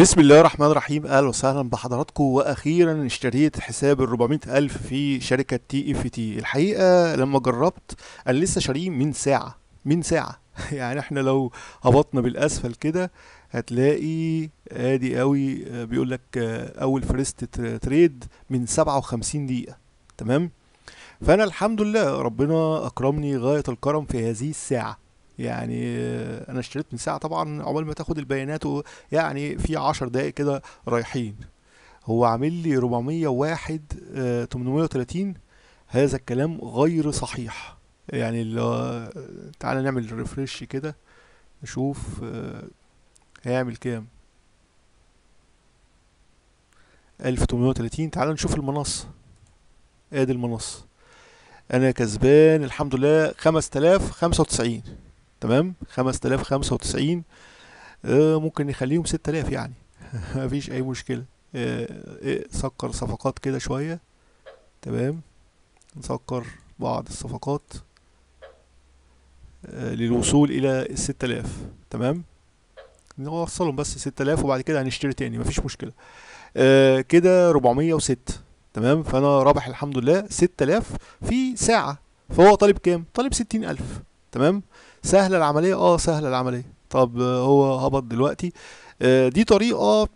بسم الله الرحمن الرحيم اهلا وسهلا بحضراتكم واخيرا اشتريت حساب ال 400000 في شركه تي اف تي الحقيقه لما جربت انا لسه شاريه من ساعه من ساعه يعني احنا لو هبطنا بالاسفل كده هتلاقي ادي قوي آه، بيقول لك آه، اول فريست تريد من 57 دقيقه تمام فانا الحمد لله ربنا اكرمني غايه الكرم في هذه الساعه يعني آه، انا اشتريت من ساعه طبعا عقبال ما تاخد البيانات يعني في 10 دقائق كده رايحين هو عامل لي 401 830 آه، هذا الكلام غير صحيح يعني آه، تعالى نعمل ريفرش كده نشوف هيعمل كام 1830 تعالى نشوف المنصة ادي المنصة انا كسبان الحمد لله 5095 تمام خمسة وتسعين آه، ممكن نخليهم 6000 يعني مفيش اي مشكله آه، آه، سكر صفقات كده شويه تمام نسكر بعض الصفقات للوصول الى ال 6000 تمام نوصلهم بس 6000 وبعد كده هنشتري تاني مفيش مشكله كده كده 406 تمام فانا رابح الحمد لله 6000 في ساعه فهو طالب كام طالب 60000 تمام سهله العمليه اه سهله العمليه طب هو هبط دلوقتي آه، دي طريقه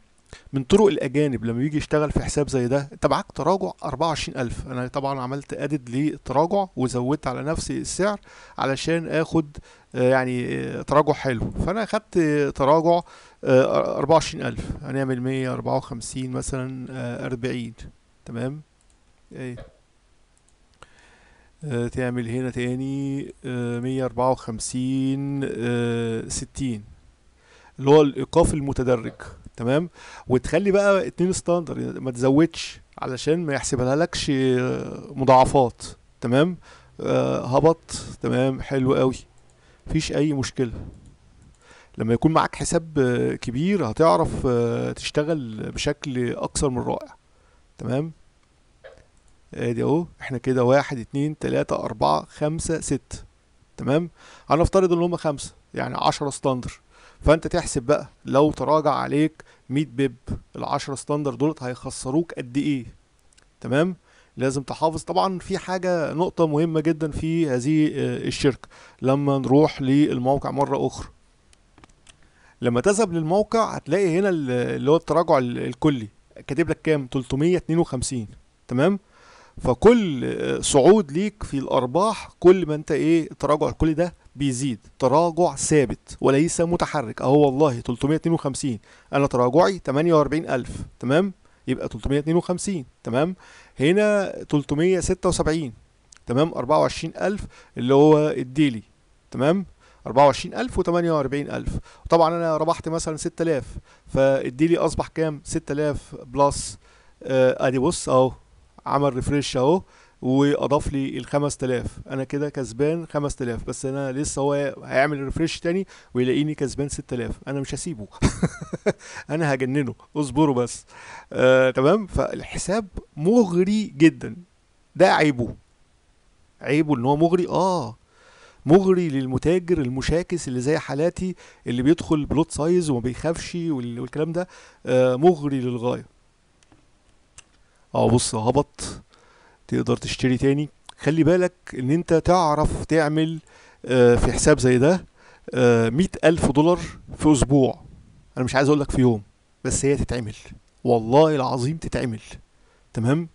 من طرق الاجانب لما يجي يشتغل في حساب زي ده انت معاك تراجع 24000 انا طبعا عملت ادد للتراجع وزودت على نفسي السعر علشان اخد آه، يعني آه، تراجع حلو فانا اخدت تراجع 24000 هنعمل 154 مثلا 40 تمام ايه آه، تعمل هنا تاني آه، مية أربعة وخمسين آه، ستين اللي هو الايقاف المتدرج تمام وتخلي بقى اتنين ستاندر يعني ما تزودش علشان ما يحسبها لكش مضاعفات تمام هبط تمام حلو قوي مفيش اي مشكله لما يكون معاك حساب كبير هتعرف تشتغل بشكل اكثر من رائع تمام ادي اهو احنا كده واحد اتنين تلاتة اربعة خمسة ستة تمام هنفترض ان هم خمسة يعني عشرة ستاندر فانت تحسب بقى لو تراجع عليك 100 بيب العشرة ستاندر دولت هيخسروك قد ايه تمام لازم تحافظ طبعا في حاجة نقطة مهمة جدا في هذه آه، الشركة لما نروح للموقع مرة اخرى لما تذهب للموقع هتلاقي هنا اللي هو التراجع الكلي كاتب لك كام 352 تمام فكل صعود ليك في الارباح كل ما انت ايه تراجع كل ده بيزيد تراجع ثابت وليس متحرك اهو والله 352 انا تراجعي 48000 تمام يبقى 352 تمام هنا 376 تمام 24000 اللي هو الديلي تمام 24000 و48000 طبعا انا ربحت مثلا 6000 فالديلي اصبح كام 6000 بلس آه ادي بص اهو عمل ريفريش اهو واضاف لي ال 5000 انا كده كسبان 5000 بس انا لسه هو هيعمل ريفريش تاني ويلاقيني كسبان 6000 انا مش هسيبه انا هجننه اصبروا بس آه، تمام فالحساب مغري جدا ده عيبه عيبه ان هو مغري اه مغري للمتاجر المشاكس اللي زي حالاتي اللي بيدخل بلوت سايز وما بيخافش والكلام ده آه مغري للغايه اه بص هبط تقدر تشتري تاني خلي بالك ان انت تعرف تعمل آه، في حساب زي ده آه، مئة ألف دولار في أسبوع أنا مش عايز أقولك في يوم بس هي تتعمل والله العظيم تتعمل تمام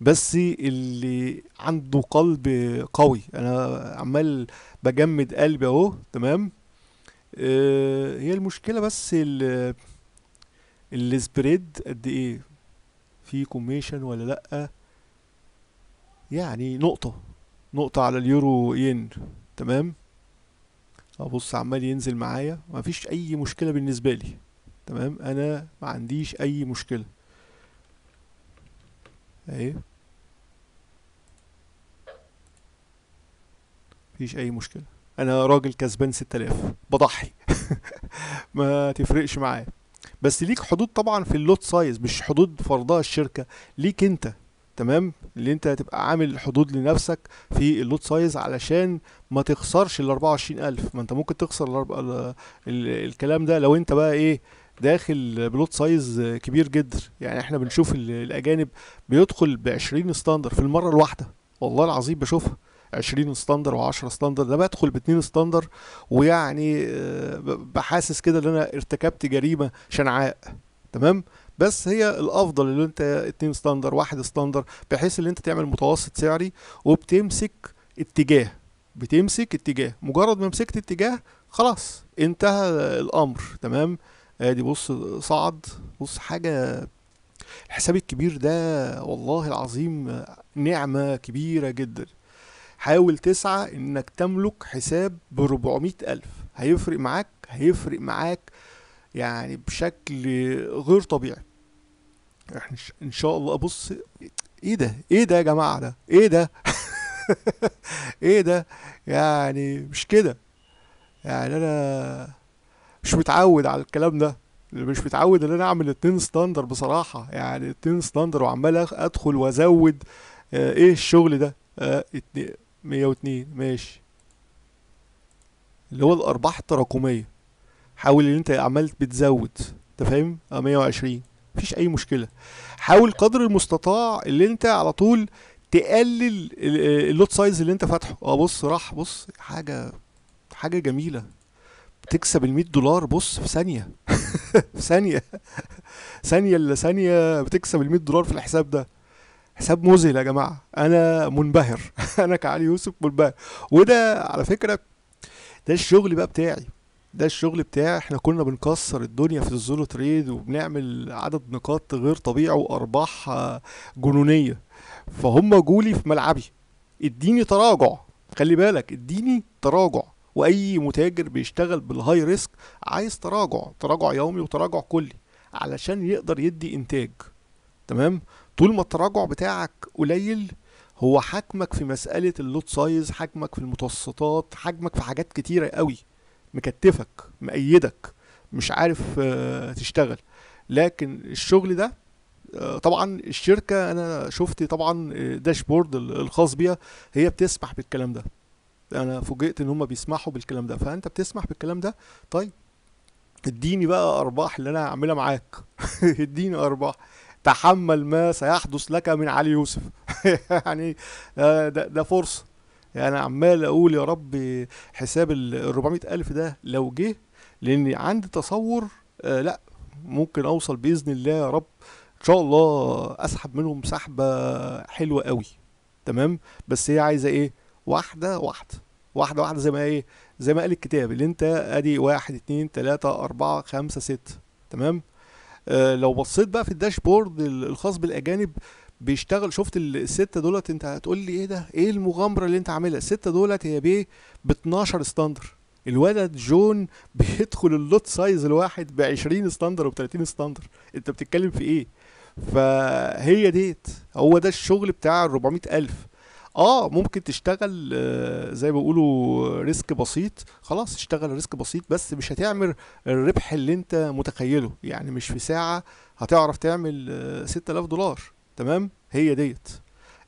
بس اللي عنده قلب قوي أنا عمال بجمد قلبي أهو تمام آه، هي المشكلة بس السبريد قد إيه في كوميشن ولا لأ يعني نقطة نقطة على اليورو ين تمام ابص أه، عمال ينزل معايا مفيش اي مشكلة بالنسبة لي تمام انا ما عنديش اي مشكلة اهي مفيش اي مشكلة انا راجل كسبان 6000 بضحي ما تفرقش معايا بس ليك حدود طبعا في اللوت سايز مش حدود فرضها الشركه ليك انت تمام اللي انت هتبقى عامل حدود لنفسك في اللوت سايز علشان ما تخسرش ال 24000 ما انت ممكن تخسر الـ الـ الكلام ده لو انت بقى ايه داخل بلوت سايز كبير جدا يعني احنا بنشوف الاجانب بيدخل ب 20 ستاندر في المره الواحده والله العظيم بشوفها 20 ستاندر و10 ستاندر ده بدخل باتنين ستاندر ويعني آه، بحاسس كده ان انا ارتكبت جريمه شنعاء تمام بس هي الافضل ان انت اتنين ستاندر واحد ستاندر بحيث ان انت تعمل متوسط سعري وبتمسك اتجاه بتمسك اتجاه مجرد ما مسكت اتجاه خلاص انتهى الامر تمام ادي بص صعد بص حاجه الحساب الكبير ده والله العظيم نعمه كبيره جدا حاول تسعى انك تملك حساب ب 400000 هيفرق معاك هيفرق معاك يعني بشكل غير طبيعي احنا ان شاء الله بص ايه ده ايه ده يا جماعه ده ايه ده ايه ده يعني مش كده يعني انا مش متعود على الكلام ده مش متعود ان انا اعمل اتنين ستاندر بصراحه يعني اتنين ستاندر وعمال ادخل وازود آه، ايه الشغل ده اه مية واتنين ماشي اللي هو الأرباح التراكمية حاول ان انت عمال بتزود انت فاهم؟ اه 120 مفيش أي مشكلة حاول قدر المستطاع اللي انت على طول تقلل آه، اللوت سايز اللي انت فاتحه اه بص راح بص حاجة حاجة جميلة تكسب ال 100 دولار بص في ثانية في ثانية ثانية الا ثانية بتكسب ال 100 دولار في الحساب ده حساب مذهل يا جماعه انا منبهر انا كعلي يوسف منبهر وده على فكره ده الشغل بقى بتاعي ده الشغل بتاعي احنا كنا بنكسر الدنيا في الزولو تريد وبنعمل عدد نقاط غير طبيعي وارباح آه، جنونيه فهم جولي في ملعبي اديني تراجع خلي بالك اديني تراجع واي متاجر بيشتغل بالهاي ريسك عايز تراجع تراجع يومي وتراجع كلي علشان يقدر يدي انتاج تمام طول ما التراجع بتاعك قليل هو حجمك في مسألة اللوت سايز حجمك في المتوسطات حجمك في حاجات كتيرة قوي مكتفك مأيدك مش عارف آه، تشتغل لكن الشغل ده آه، طبعا الشركة انا شفت طبعا آه، داشبورد الخاص بيها هي بتسمح بالكلام ده انا فوجئت ان هم بيسمحوا بالكلام ده فانت بتسمح بالكلام ده طيب اديني بقى ارباح اللي انا هعملها معاك اديني ارباح تحمل ما سيحدث لك من علي يوسف يعني آه، ده, ده فرصه يعني عمال اقول يا رب حساب ال 400000 ده لو جه لان عندي تصور آه لا ممكن اوصل باذن الله يا رب ان شاء الله اسحب منهم سحبه حلوه قوي تمام بس هي عايزه ايه واحده واحده واحده واحده زي ما ايه زي ما قال الكتاب اللي انت ادي واحد اتنين تلاته اربعه خمسه سته تمام آه، لو بصيت بقى في الداشبورد الخاص بالاجانب بيشتغل شفت الستة دولت انت هتقول لي ايه ده ايه المغامرة اللي انت عاملها الستة دولت هي بيه ب 12 ستاندر الولد جون بيدخل اللوت سايز الواحد ب 20 ستاندر وب 30 ستاندر انت بتتكلم في ايه فهي ديت هو ده الشغل بتاع ال 400000 اه ممكن تشتغل آه، زي ما بيقولوا ريسك بسيط خلاص اشتغل ريسك بسيط بس مش هتعمل الربح اللي انت متخيله يعني مش في ساعة هتعرف تعمل 6000 آه، دولار تمام هي ديت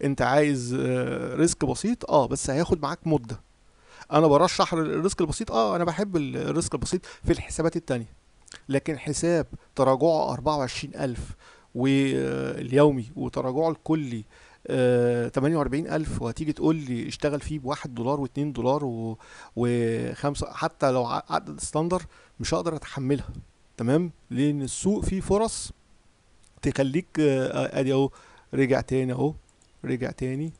انت عايز آه، ريسك بسيط اه بس هياخد معاك مدة انا برشح الريسك البسيط اه انا بحب الريسك البسيط في الحسابات التانية لكن حساب تراجعه 24000 واليومي وتراجعه الكلي 48000 آه، وهتيجي تقول لي اشتغل فيه بواحد دولار واتنين دولار و... وخمسة حتى لو عدد ستاندر مش هقدر اتحملها تمام لان السوق فيه فرص تخليك آه، آه، ادي اهو رجع تاني اهو رجع تاني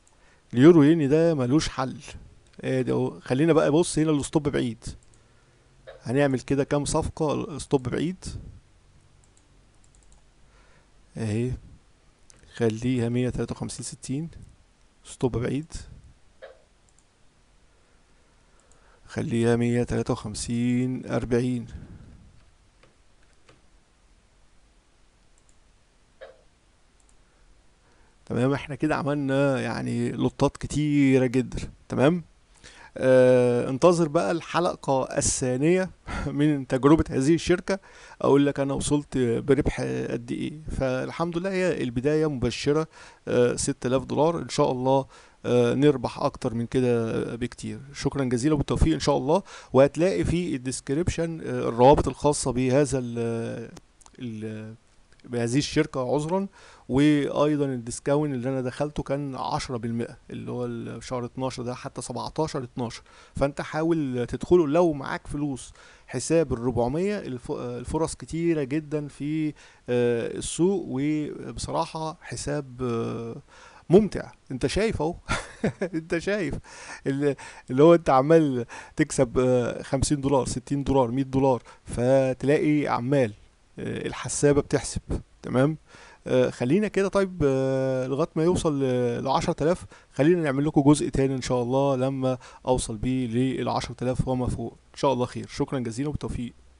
اليورو ين ده ملوش حل ادي اهو خلينا بقى بص هنا الاسطوب بعيد هنعمل كده كام صفقة اسطوب بعيد اهي خليها مية تلاتة وخمسين ستين ستوب بعيد خليها مية تلاتة وخمسين أربعين تمام احنا كده عملنا يعني لطات كتيرة جدا تمام آه انتظر بقى الحلقة الثانية من تجربه هذه الشركه اقول لك انا وصلت بربح قد ايه فالحمد لله هي البدايه مبشره 6000 آه، دولار ان شاء الله آه، نربح اكتر من كده بكتير شكرا جزيلا وبالتوفيق ان شاء الله وهتلاقي في الديسكريبشن آه، الروابط الخاصه بهذا ال بهذه الشركه عذرا وايضا الديسكاون اللي انا دخلته كان 10% اللي هو شهر 12 ده حتى 17 12 فانت حاول تدخله لو معاك فلوس حساب ال 400 الفرص كتيره جدا في آه، السوق وبصراحه حساب آه، ممتع انت شايف اهو انت شايف اللي هو انت عمال تكسب 50 آه، دولار 60 دولار 100 دولار فتلاقي عمال الحسابه بتحسب تمام آه، خلينا كده طيب آه، لغايه ما يوصل ل 10000 خلينا نعمل لكم جزء تاني ان شاء الله لما اوصل بيه لل 10000 وما فوق ان شاء الله خير شكرا جزيلا وبالتوفيق